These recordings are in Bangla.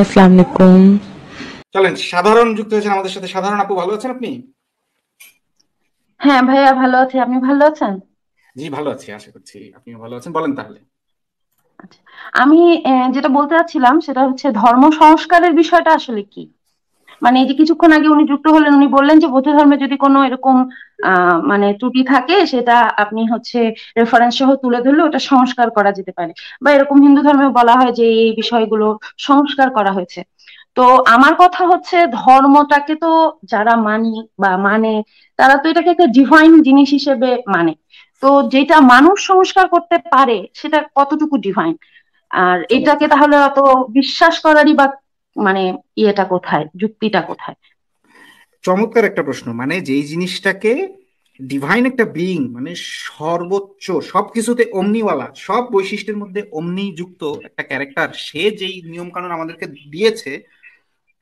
আসসালামু আলাইকুম চলেন সাধারণ যুক্ত হয়েছেন আমাদের সাথে সাধারণ আপু ভালো আছেন আপনি হ্যাঁ ভাইয়া ভালো আছি আপনি ভালো আছেন জি ভালো আছি আশা করছি আপনিও ভালো আছেন বলেন তাহলে আচ্ছা, আমি যেটা বলতে চাচ্ছিলাম সেটা হচ্ছে ধর্ম সংস্কারের বিষয়টা আসলে কি মানে এই যে কিছুক্ষণ আগে উনি যুক্ত হলেন উনি বললেন যে বৌদ্ধ ধর্মে যদি কোনো এরকম মানে ত্রুটি থাকে সেটা আপনি হচ্ছে রেফারেন্স সহ তুলে ধরলে ওটা সংস্কার করা যেতে পারে বা এরকম হিন্দু ধর্মে বলা হয় যে এই বিষয়গুলো সংস্কার করা হয়েছে তো আমার কথা হচ্ছে ধর্মটাকে তো যারা মানি বা মানে তারা তো এটাকে একটা ডিভাইন জিনিস হিসেবে মানে তো যেটা মানুষ সংস্কার করতে পারে সেটা কতটুকু ডিভাইন আর এটাকে তাহলে অত বিশ্বাস করারই বা মানে ইয়েটা কোথায় যুক্তিটা কোথায় চমৎকার একটা প্রশ্ন মানে যেই জিনিসটাকে ডিভাইন একটা বিং মানে সর্বোচ্চ সবকিছুতে অমনিওয়ালা সব বৈশিষ্ট্যের মধ্যে অমনি যুক্ত একটা ক্যারেক্টার সে যেই নিয়ম কানুন আমাদেরকে দিয়েছে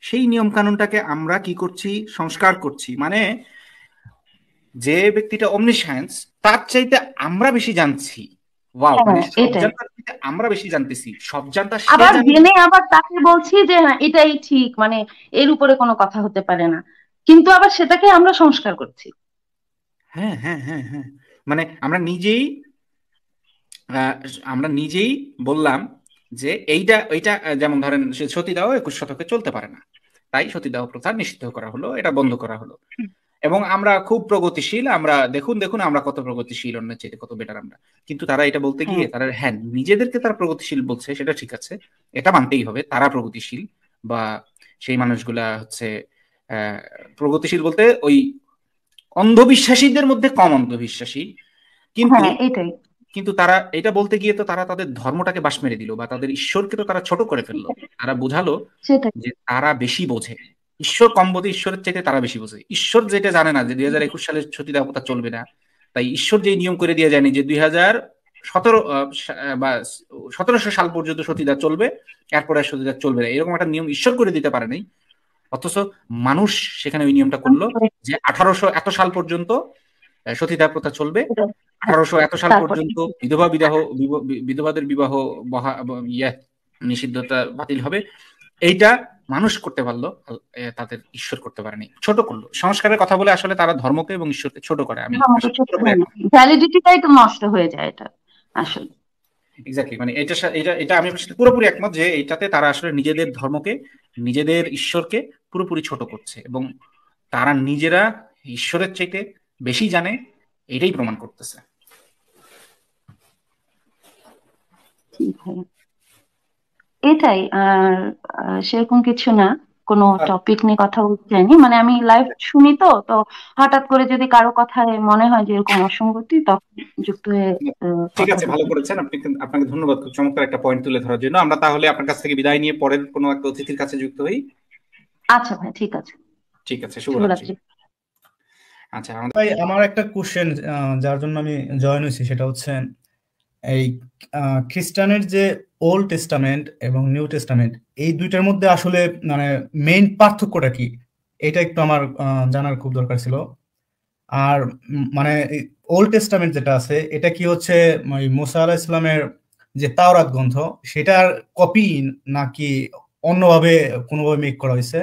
সেই নিয়ম কানুনটাকে আমরা কি করছি সংস্কার করছি মানে যে ব্যক্তিটা অমনি সায়েন্স তার চাইতে আমরা বেশি জানছি ওয়াও হ্যাঁ, মানে আমরা বেশি জানতেছি সব জানতার আবার জেনে আবার তাকে বলছি যে হ্যাঁ এটাই ঠিক মানে এর উপরে কোনো কথা হতে পারে না কিন্তু আবার সেটাকে আমরা সংস্কার করছি হ্যাঁ হ্যাঁ হ্যাঁ হ্যাঁ মানে আমরা নিজেই আমরা নিজেই বললাম যে এইটা এইটা যেমন ধরেন সতীদাহ একুশ শতকে চলতে পারে না তাই সতীদাহ প্রথা নিষিদ্ধ করা হলো এটা বন্ধ করা হলো এবং আমরা খুব প্রগতিশীল আমরা দেখুন দেখুন আমরা কত প্রগতিশীল অন্য চেয়ে কত বেটার আমরা কিন্তু তারা এটা বলতে গিয়ে তারা হ্যাঁ নিজেদেরকে তারা প্রগতিশীল বলছে সেটা ঠিক আছে এটা মানতেই হবে তারা প্রগতিশীল বা সেই মানুষগুলা হচ্ছে প্রগতিশীল বলতে ওই অন্ধবিশ্বাসীদের মধ্যে কম অন্ধবিশ্বাসী কিন্তু হ্যাঁ, কিন্তু তারা এটা বলতে গিয়ে তো তারা তাদের ধর্মটাকে বাস মেরে দিল বা তাদের ঈশ্বরকে তো তারা ছোট করে ফেললো তারা বোঝালো যে তারা বেশি বোঝে ঈশ্বর কম বোধে ঈশ্বরের চাইতে তারা বেশি বোঝে ঈশ্বর যেটা জানে না যে দুই হাজার একুশ সালের সতী দেবতা চলবে না তাই ঈশ্বর যে নিয়ম করে দিয়ে জানি যে দুই হাজার সতেরো বা সতেরোশো সাল পর্যন্ত সতীদাহ চলবে এরপরে সতীদাহ চলবে না এরকম একটা নিয়ম ঈশ্বর করে দিতে পারেনি অথচ মানুষ সেখানে ওই নিয়মটা করলো যে আঠারোশো এত সাল পর্যন্ত সতীদাহ প্রথা চলবে আঠারোশো এত সাল পর্যন্ত বিধবা বিবাহ বিধবাদের বিবাহ ইয়া নিষিদ্ধতা বাতিল হবে এইটা মানুষ করতে পারলো তাদের ঈশ্বর করতে পারেনি ছোট করলো সংস্কারের কথা বলে আসলে তারা ধর্মকে এবং ঈশ্বরকে ছোট করে আমি ভ্যালিডিটিটাই তো নষ্ট হয়ে যায় এটা আসলে এক্স্যাক্টলি মানে এটা এটা এটা আমি পুরোপুরি একমত যে এটাতে তারা আসলে নিজেদের ধর্মকে নিজেদের ঈশ্বরকে পুরোপুরি ছোট করছে এবং তারা নিজেরা ঈশ্বরের চাইতে বেশি জানে এটাই প্রমাণ করতেছে ঠিক এটাই আর সেরকম কিছু না কোনো টপিক হ্যাঁ। নিয়ে কথা বলতে চাইনি মানে আমি লাইভ শুনি তো তো হঠাৎ করে যদি কারো কথায় মনে হয় যে এরকম অসঙ্গতি তখন যুক্ত হয়ে ঠিক আছে ভালো করেছেন আপনি আপনাকে ধন্যবাদ খুব চমৎকার একটা পয়েন্ট তুলে ধরার জন্য আমরা তাহলে আপনার কাছ থেকে বিদায় নিয়ে পরের কোনো একটা অতিথির কাছে যুক্ত হই আচ্ছা ভাই ঠিক আছে ঠিক আছে শুভরাত্রি আচ্ছা ভাই আমার একটা কোশ্চেন যার জন্য আমি জয়েন হয়েছি সেটা হচ্ছে এই খ্রিস্টানের যে ওল্ড টেস্টামেন্ট এবং নিউ টেস্টামেন্ট এই দুইটার মধ্যে আসলে মানে মেইন পার্থক্যটা কি এটা একটু আমার জানার খুব দরকার ছিল আর মানে ওল্ড টেস্টামেন্ট যেটা আছে এটা কি হচ্ছে ওই মোসা আলাহ ইসলামের যে তাওরাত গ্রন্থ সেটার কপি নাকি অন্যভাবে কোনোভাবে মেক করা হয়েছে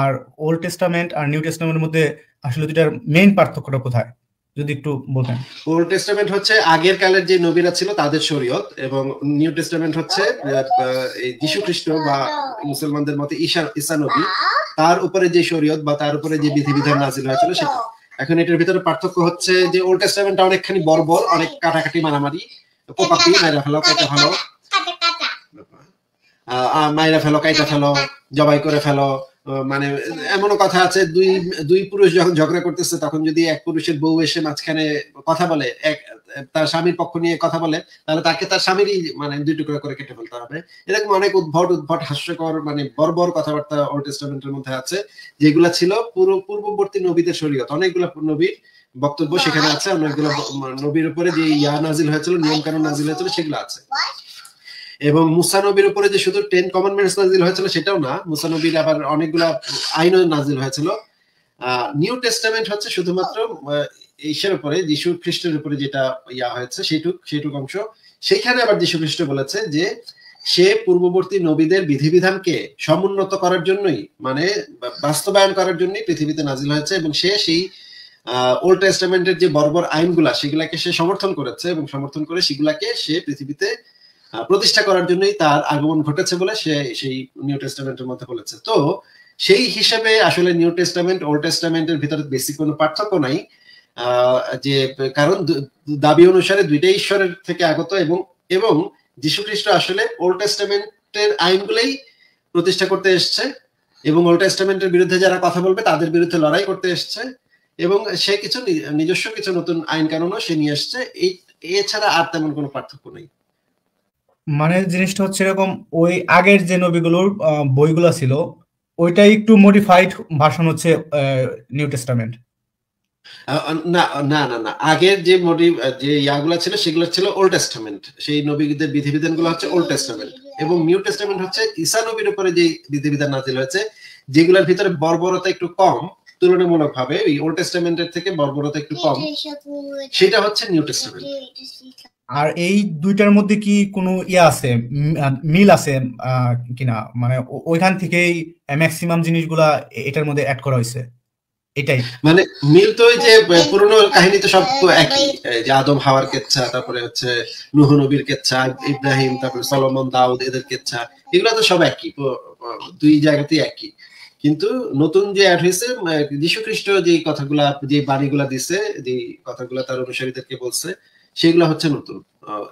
আর ওল্ড টেস্টামেন্ট আর নিউ টেস্টামেন্টের মধ্যে আসলে দুটার মেইন পার্থক্যটা কোথায় যদি একটু বলেন ওল্ড টেস্টামেন্ট হচ্ছে আগের কালের যে নবীরা ছিল তাদের শরীয়ত এবং নিউ টেস্টামেন্ট হচ্ছে যীশু খ্রিস্ট বা মুসলমানদের মতে ঈশা ঈসা নবী তার উপরে যে শরীয়ত বা তার উপরে যে বিধিবিধান নাজিল হয়েছিল সেটা এখন এটার ভিতরে পার্থক্য হচ্ছে যে ওল্ড টেস্টামেন্টটা অনেকখানি বর্বর অনেক কাটাকাটি মারামারি কোপাপি মেরা ফেলো কেটে ফেলো মাইরা ফেলো কাইটা ফেলো জবাই করে ফেলো মানে এমনও কথা আছে দুই দুই পুরুষ যখন ঝগড়া করতেছে তখন যদি এক পুরুষের বউ এসে মাঝখানে কথা বলে এক তার স্বামীর পক্ষ নিয়ে কথা বলে তাহলে তাকে তার স্বামীরই মানে দুই টুকরা করে কেটে ফেলতে হবে এরকম অনেক উদ্ভট উদ্ভট হাস্যকর মানে বর্বর কথাবার্তা ওল্ড টেস্টামেন্টের মধ্যে আছে যেগুলো ছিল পুরো পূর্ববর্তী নবীদের শরীয়ত অনেকগুলো নবীর বক্তব্য সেখানে আছে অনেকগুলো নবীর উপরে যে ইয়া নাজিল হয়েছিল নিয়ম কানুন নাজিল হয়েছিল সেগুলো আছে এবং মুসানবির উপরে যে শুধু টেন কমান্ডমেন্টস নাজিল হয়েছিল সেটাও না মুসানবির আবার অনেকগুলো আইনও নাজিল হয়েছিল নিউ টেস্টামেন্ট হচ্ছে শুধুমাত্র ঈশ্বের উপরে যিশু খ্রিস্টের উপরে যেটা ইয়া হয়েছে সেইটুক সেইটুক অংশ সেইখানে আবার যিশু খ্রিস্ট বলেছে যে সে পূর্ববর্তী নবীদের বিধিবিধানকে সমুন্নত করার জন্যই মানে বাস্তবায়ন করার জন্যই পৃথিবীতে নাজিল হয়েছে এবং সে সেই ওল্ড টেস্টামেন্টের যে বর্বর আইনগুলা সেগুলাকে সে সমর্থন করেছে এবং সমর্থন করে সেগুলাকে সে পৃথিবীতে প্রতিষ্ঠা করার জন্যই তার আগমন ঘটেছে বলে সে সেই নিউ টেস্টামেন্টের মধ্যে বলেছে তো সেই হিসেবে আসলে নিউ টেস্টামেন্ট ওল্ড টেস্টামেন্টের ভিতরে বেশি কোনো পার্থক্য নাই যে কারণ দাবি অনুসারে দুইটা ঈশ্বরের থেকে আগত এবং এবং যীশু খ্রিস্ট আসলে ওল্ড টেস্টামেন্টের আইনগুলোই প্রতিষ্ঠা করতে এসছে এবং ওল্ড টেস্টামেন্টের বিরুদ্ধে যারা কথা বলবে তাদের বিরুদ্ধে লড়াই করতে এসছে এবং সে কিছু নিজস্ব কিছু নতুন আইন কানুনও সে নিয়ে এসছে এই এছাড়া আর তেমন কোনো পার্থক্য নেই মানে জিনিসটা হচ্ছে এরকম ওই আগের যে নবীগুলোর বইগুলো ছিল ওইটা একটু মডিফাইড ভাষণ হচ্ছে নিউ টেস্টামেন্ট না না না না আগের যে মডি যে ইয়াগুলো ছিল সেগুলো ছিল ওল্ড টেস্টামেন্ট সেই নবীদের গুলো হচ্ছে ওল্ড টেস্টামেন্ট এবং নিউ টেস্টামেন্ট হচ্ছে ঈসা নবীর উপরে যে বিধিবিধান নাজিল হয়েছে যেগুলোর ভিতরে বর্বরতা একটু কম তুলনামূলক ভাবে ওই ওল্ড টেস্টামেন্টের থেকে বর্বরতা একটু কম সেটা হচ্ছে নিউ টেস্টামেন্ট আর এই দুইটার মধ্যে কি কোনো ইয়ে আছে মিল আছে কিনা মানে ওইখান থেকেই ম্যাক্সিমাম জিনিসগুলা এটার মধ্যে অ্যাড করা হয়েছে এটাই মানে মিল তো যে হ্যাঁ, পুরনো হ্যাঁ, কাহিনী তো সব হ্যাঁ, একই যে আদম হাওয়ার কেচ্ছা তারপরে হচ্ছে নুহ নবীর কেচ্ছা ইব্রাহিম তারপরে সলমন দাউদ এদের কেচ্ছা এগুলো তো সব একই দুই জায়গাতেই একই কিন্তু নতুন যে অ্যাড হয়েছে যীশু খ্রিস্ট যে কথাগুলা যে বাণীগুলা দিছে যে কথাগুলা তার অনুসারীদেরকে বলছে সেগুলো হচ্ছে নতুন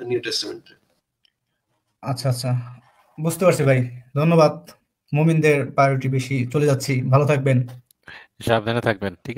নিউ টেস্টমেন্ট আচ্ছা আচ্ছা বুঝতে পারছি ভাই ধন্যবাদ মুমিনদের প্রায়োরিটি বেশি চলে যাচ্ছি ভালো থাকবেন সাবধানে থাকবেন ঠিক